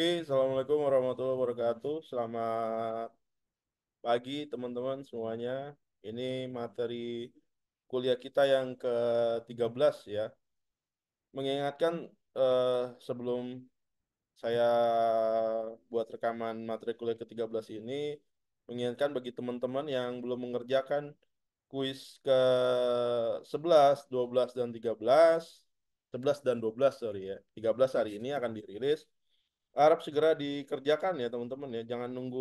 Oke, Assalamualaikum warahmatullahi wabarakatuh. Selamat pagi teman-teman semuanya. Ini materi kuliah kita yang ke-13 ya. Mengingatkan eh, sebelum saya buat rekaman materi kuliah ke-13 ini, mengingatkan bagi teman-teman yang belum mengerjakan kuis ke-11, 12, dan 13, 11 dan 12 sorry ya, 13 hari ini akan dirilis, harap segera dikerjakan ya teman-teman ya. Jangan nunggu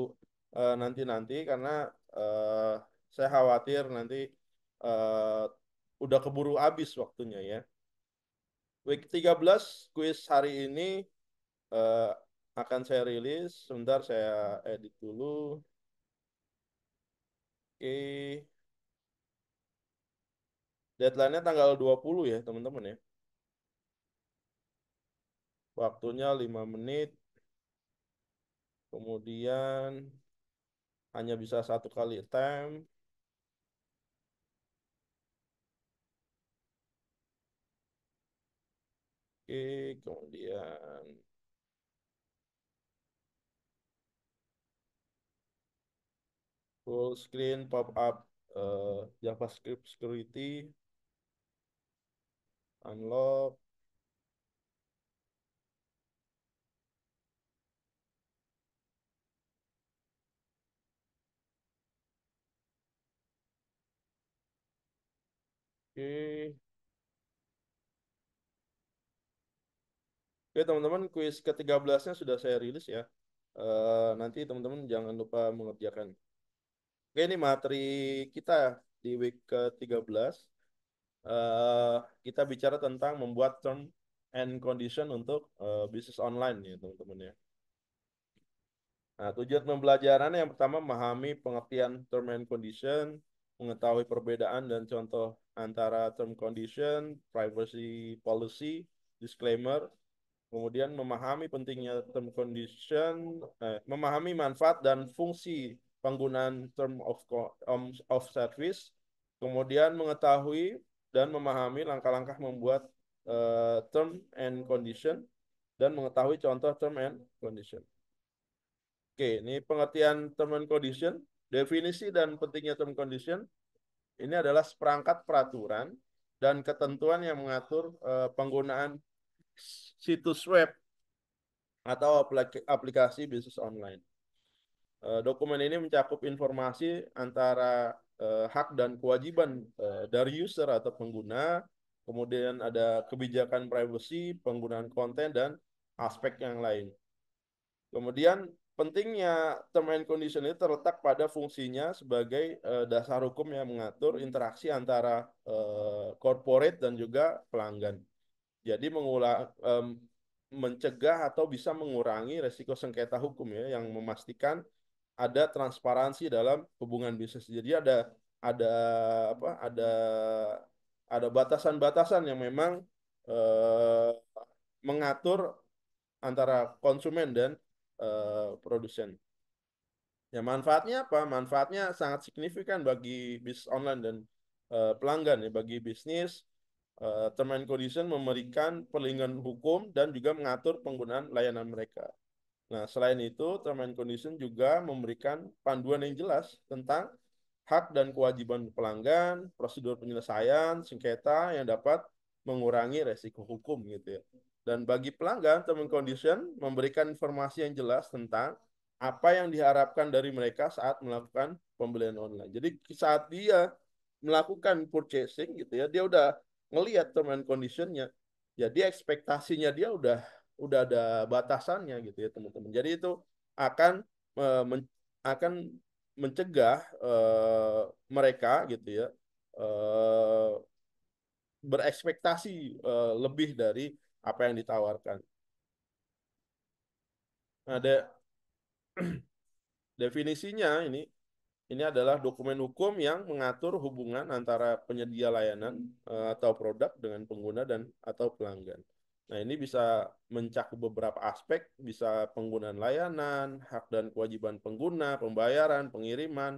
eh, nanti-nanti karena uh, saya khawatir nanti uh, udah keburu habis waktunya ya. Week 13 quiz hari ini uh, akan saya rilis. Sebentar saya edit dulu. Oke. Okay. Deadline-nya tanggal 20 ya, teman-teman ya. Waktunya 5 menit. Kemudian hanya bisa satu kali attempt. Oke, kemudian full screen pop up uh, JavaScript security unlock Oke. Oke teman-teman, kuis ke-13-nya sudah saya rilis ya. Uh, nanti teman-teman jangan lupa mengerjakan. Oke, ini materi kita di week ke-13. Uh, eh, kita bicara tentang membuat term and condition untuk uh, bisnis online ya teman-teman ya. Nah, tujuan pembelajaran yang pertama memahami pengertian term and condition, mengetahui perbedaan dan contoh antara term condition, privacy policy, disclaimer, kemudian memahami pentingnya term condition, eh, memahami manfaat dan fungsi penggunaan term of um, of service, kemudian mengetahui dan memahami langkah-langkah membuat uh, term and condition dan mengetahui contoh term and condition. Oke, ini pengertian term and condition, definisi dan pentingnya term condition, ini adalah seperangkat peraturan dan ketentuan yang mengatur uh, penggunaan situs web atau aplikasi bisnis online. Uh, dokumen ini mencakup informasi antara uh, hak dan kewajiban uh, dari user atau pengguna, kemudian ada kebijakan privasi, penggunaan konten, dan aspek yang lain. Kemudian Pentingnya term and condition ini terletak pada fungsinya sebagai uh, dasar hukum yang mengatur interaksi antara uh, corporate dan juga pelanggan. Jadi mengulang, um, mencegah atau bisa mengurangi resiko sengketa hukum ya, yang memastikan ada transparansi dalam hubungan bisnis. Jadi ada ada apa? Ada ada batasan-batasan yang memang uh, mengatur antara konsumen dan uh, produsen. Ya manfaatnya apa? Manfaatnya sangat signifikan bagi bisnis online dan uh, pelanggan ya bagi bisnis. Uh, term and condition memberikan perlindungan hukum dan juga mengatur penggunaan layanan mereka. Nah, selain itu, term and condition juga memberikan panduan yang jelas tentang hak dan kewajiban pelanggan, prosedur penyelesaian, sengketa yang dapat mengurangi resiko hukum gitu ya. Dan bagi pelanggan, term and condition memberikan informasi yang jelas tentang apa yang diharapkan dari mereka saat melakukan pembelian online. Jadi saat dia melakukan purchasing gitu ya, dia udah ngelihat term and conditionnya. Jadi ekspektasinya dia udah udah ada batasannya gitu ya teman-teman. Jadi itu akan uh, men akan mencegah uh, mereka gitu ya uh, berekspektasi uh, lebih dari apa yang ditawarkan. Ada nah, definisinya ini ini adalah dokumen hukum yang mengatur hubungan antara penyedia layanan eh, atau produk dengan pengguna dan atau pelanggan. Nah, ini bisa mencakup beberapa aspek, bisa penggunaan layanan, hak dan kewajiban pengguna, pembayaran, pengiriman,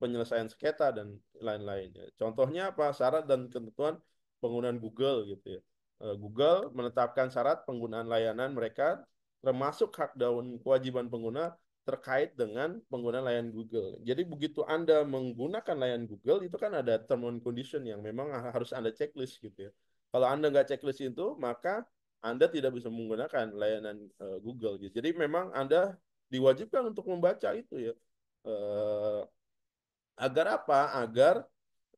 penyelesaian sengketa dan lain-lainnya. Contohnya apa? Syarat dan ketentuan penggunaan Google gitu ya. Eh, Google menetapkan syarat penggunaan layanan mereka termasuk hak dan kewajiban pengguna terkait dengan penggunaan layanan Google. Jadi begitu Anda menggunakan layanan Google itu kan ada term and condition yang memang harus Anda checklist gitu ya. Kalau Anda nggak checklist itu maka Anda tidak bisa menggunakan layanan uh, Google gitu. Jadi memang Anda diwajibkan untuk membaca itu ya. Uh, agar apa? Agar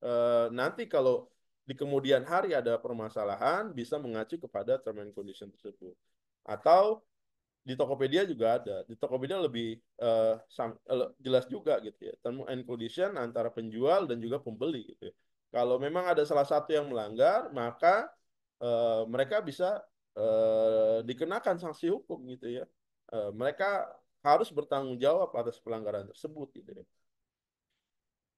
uh, nanti kalau di kemudian hari ada permasalahan bisa mengacu kepada term and condition tersebut. Atau di Tokopedia juga ada. Di Tokopedia lebih uh, sang, uh, jelas juga gitu ya. Term and condition antara penjual dan juga pembeli gitu ya. Kalau memang ada salah satu yang melanggar, maka uh, mereka bisa uh, dikenakan sanksi hukum gitu ya. Uh, mereka harus bertanggung jawab atas pelanggaran tersebut gitu ya.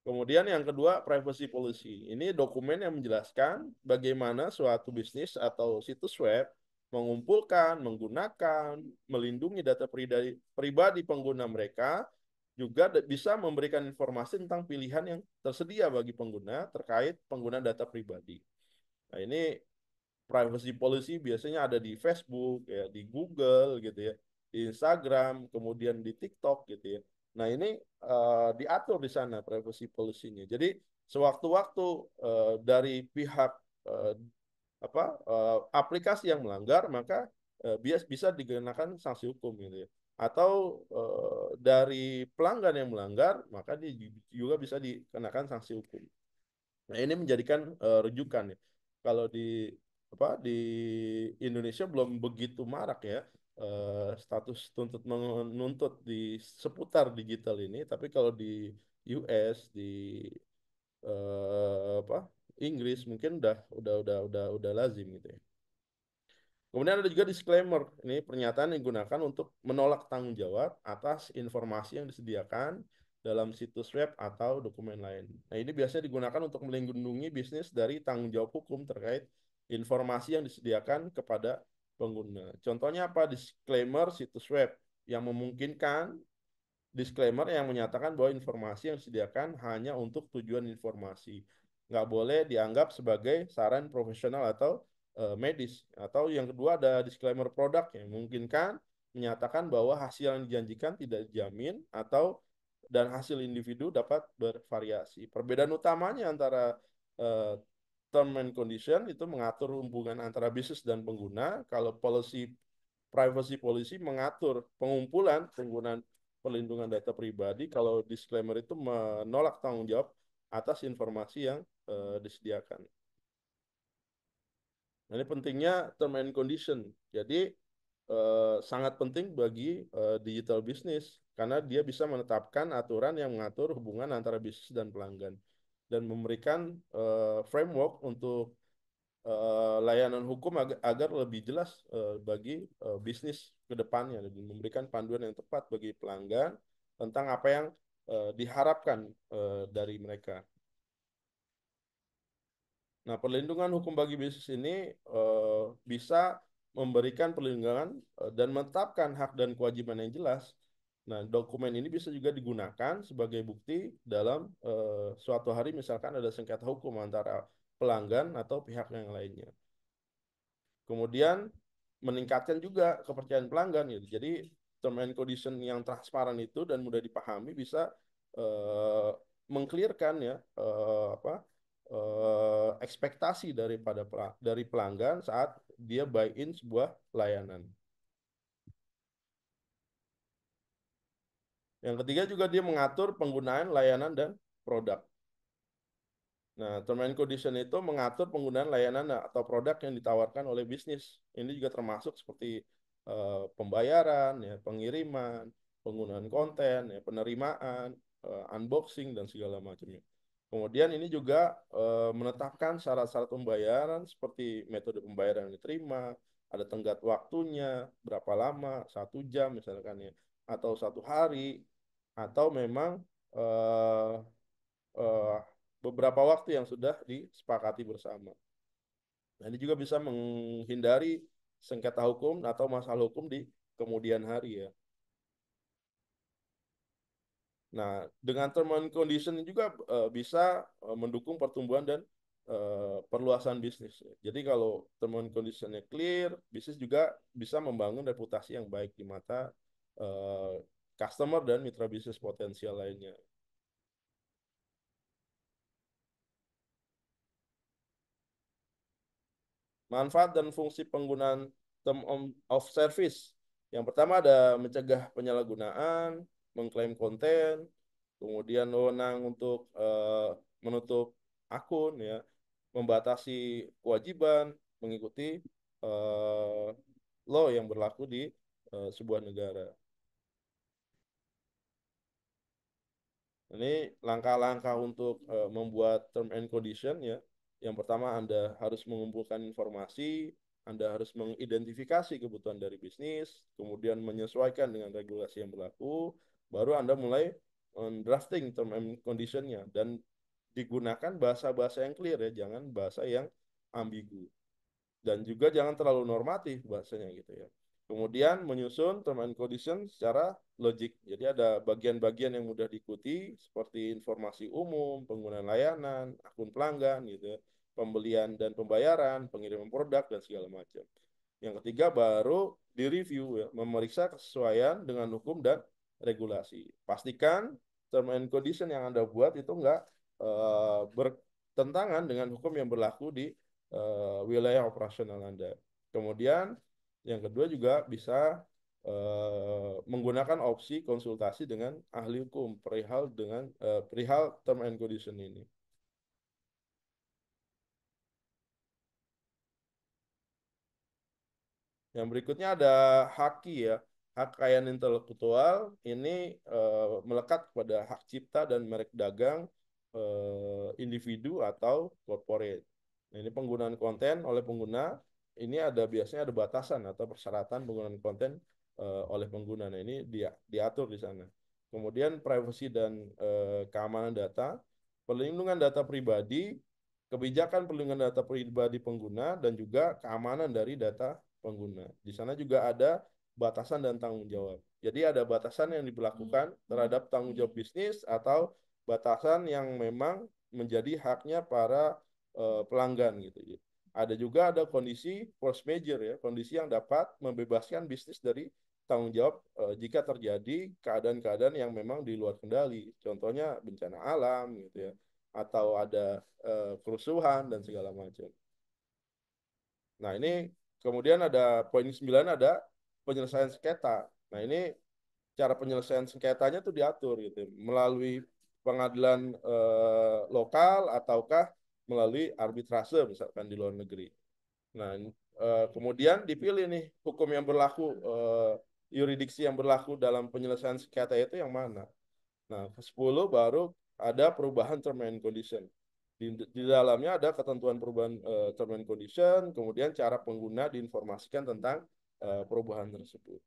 Kemudian yang kedua privacy policy. Ini dokumen yang menjelaskan bagaimana suatu bisnis atau situs web mengumpulkan, menggunakan, melindungi data pribadi, pengguna mereka, juga bisa memberikan informasi tentang pilihan yang tersedia bagi pengguna terkait penggunaan data pribadi. Nah, ini privacy policy biasanya ada di Facebook, ya, di Google gitu ya, di Instagram, kemudian di TikTok gitu ya. Nah ini uh, diatur di sana privacy policy-nya. Jadi sewaktu-waktu uh, dari pihak uh, apa uh, aplikasi yang melanggar maka uh, bias bisa dikenakan sanksi hukum gitu ya. Atau uh, dari pelanggan yang melanggar maka dia juga bisa dikenakan sanksi hukum. Nah ini menjadikan uh, rujukan ya. Kalau di apa di Indonesia belum begitu marak ya uh, status tuntut menuntut di seputar digital ini, tapi kalau di US di uh, apa Inggris mungkin udah udah udah udah udah lazim gitu ya. Kemudian ada juga disclaimer, ini pernyataan yang digunakan untuk menolak tanggung jawab atas informasi yang disediakan dalam situs web atau dokumen lain. Nah, ini biasanya digunakan untuk melindungi bisnis dari tanggung jawab hukum terkait informasi yang disediakan kepada pengguna. Contohnya apa? Disclaimer situs web yang memungkinkan disclaimer yang menyatakan bahwa informasi yang disediakan hanya untuk tujuan informasi. Nggak boleh dianggap sebagai saran profesional atau uh, medis. Atau yang kedua ada disclaimer produk yang memungkinkan menyatakan bahwa hasil yang dijanjikan tidak dijamin atau dan hasil individu dapat bervariasi. Perbedaan utamanya antara uh, term and condition itu mengatur hubungan antara bisnis dan pengguna. Kalau policy privacy policy mengatur pengumpulan penggunaan perlindungan data pribadi. Kalau disclaimer itu menolak tanggung jawab atas informasi yang uh, disediakan. Nah, ini pentingnya term and condition. Jadi uh, sangat penting bagi uh, digital business karena dia bisa menetapkan aturan yang mengatur hubungan antara bisnis dan pelanggan dan memberikan uh, framework untuk uh, layanan hukum ag agar lebih jelas uh, bagi uh, bisnis ke depannya dan memberikan panduan yang tepat bagi pelanggan tentang apa yang uh, diharapkan uh, dari mereka. Nah, perlindungan hukum bagi bisnis ini uh, bisa memberikan perlindungan uh, dan menetapkan hak dan kewajiban yang jelas Nah, dokumen ini bisa juga digunakan sebagai bukti dalam eh, suatu hari misalkan ada sengketa hukum antara pelanggan atau pihak yang lainnya. Kemudian meningkatkan juga kepercayaan pelanggan gitu. Jadi term and condition yang transparan itu dan mudah dipahami bisa eh, mengklirkan ya eh, apa eh, ekspektasi daripada dari pelanggan saat dia buy in sebuah layanan. Yang ketiga juga dia mengatur penggunaan layanan dan produk. Nah, term and condition itu mengatur penggunaan layanan atau produk yang ditawarkan oleh bisnis. Ini juga termasuk seperti uh, pembayaran, ya, pengiriman, penggunaan konten, ya, penerimaan, uh, unboxing dan segala macamnya. Kemudian ini juga uh, menetapkan syarat-syarat pembayaran seperti metode pembayaran yang diterima, ada tenggat waktunya, berapa lama, satu jam misalkan ya, atau satu hari atau memang uh, uh, beberapa waktu yang sudah disepakati bersama. Nah, ini juga bisa menghindari sengketa hukum atau masalah hukum di kemudian hari ya. Nah, dengan term and condition juga uh, bisa uh, mendukung pertumbuhan dan uh, perluasan bisnis. Ya. Jadi kalau term and conditionnya clear, bisnis juga bisa membangun reputasi yang baik di mata uh, customer dan mitra bisnis potensial lainnya. Manfaat dan fungsi penggunaan term of service. Yang pertama ada mencegah penyalahgunaan, mengklaim konten, kemudian wewenang untuk uh, menutup akun ya, membatasi kewajiban, mengikuti uh, law yang berlaku di uh, sebuah negara. Ini langkah-langkah untuk uh, membuat term and condition ya. Yang pertama Anda harus mengumpulkan informasi, Anda harus mengidentifikasi kebutuhan dari bisnis, kemudian menyesuaikan dengan regulasi yang berlaku, baru Anda mulai eh, drafting term and conditionnya dan digunakan bahasa-bahasa yang clear ya, jangan bahasa yang ambigu. Dan juga jangan terlalu normatif bahasanya gitu ya. Kemudian menyusun term and condition secara logik. Jadi ada bagian-bagian yang mudah diikuti seperti informasi umum, penggunaan layanan, akun pelanggan gitu, ya. pembelian dan pembayaran, pengiriman produk dan segala macam. Yang ketiga baru direview ya, memeriksa kesesuaian dengan hukum dan regulasi. Pastikan term and condition yang Anda buat itu enggak uh, eh, bertentangan dengan hukum yang berlaku di uh, wilayah operasional Anda. Kemudian yang kedua juga bisa eh, menggunakan opsi konsultasi dengan ahli hukum perihal dengan eh, perihal term and condition ini. Yang berikutnya ada haki ya. Hak kekayaan intelektual ini e, melekat kepada hak cipta dan merek dagang e, individu atau corporate. Nah, ini penggunaan konten oleh pengguna ini ada biasanya ada batasan atau persyaratan penggunaan konten uh, oleh pengguna. Nah, ini dia diatur di sana. Kemudian privasi dan uh, keamanan data, perlindungan data pribadi, kebijakan perlindungan data pribadi pengguna dan juga keamanan dari data pengguna. Di sana juga ada batasan dan tanggung jawab. Jadi ada batasan yang diberlakukan hmm. terhadap tanggung jawab bisnis atau batasan yang memang menjadi haknya para uh, pelanggan gitu ada juga ada kondisi force major ya, kondisi yang dapat membebaskan bisnis dari tanggung jawab e, jika terjadi keadaan-keadaan yang memang di luar kendali. Contohnya bencana alam gitu ya, atau ada e, kerusuhan dan segala macam. Nah, ini kemudian ada poin 9 ada penyelesaian sengketa. Nah, ini cara penyelesaian sengketanya tuh diatur gitu ya, melalui pengadilan e, lokal ataukah melalui arbitrase misalkan di luar negeri. Nah, eh, kemudian dipilih nih hukum yang berlaku eh, yuridiksi yang berlaku dalam penyelesaian sengketa itu yang mana. Nah, ke-10 baru ada perubahan term and condition. Di, di dalamnya ada ketentuan perubahan eh, term and condition, kemudian cara pengguna diinformasikan tentang eh, perubahan tersebut.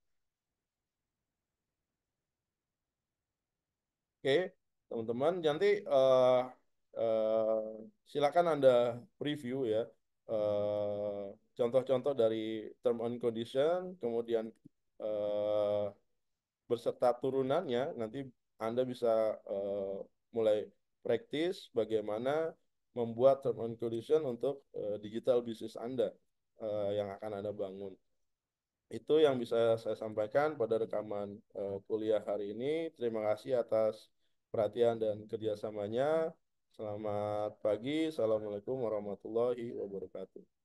Oke, teman-teman, nanti uh, Eh, silakan Anda preview ya eh, contoh-contoh uh, dari term and condition, kemudian uh, berserta turunannya, nanti Anda bisa uh, mulai praktis bagaimana membuat term and condition untuk uh, digital bisnis Anda uh, yang akan Anda bangun. Itu yang bisa saya sampaikan pada rekaman uh, kuliah hari ini. Terima kasih atas perhatian dan kerjasamanya. Selamat pagi. Assalamualaikum warahmatullahi wabarakatuh.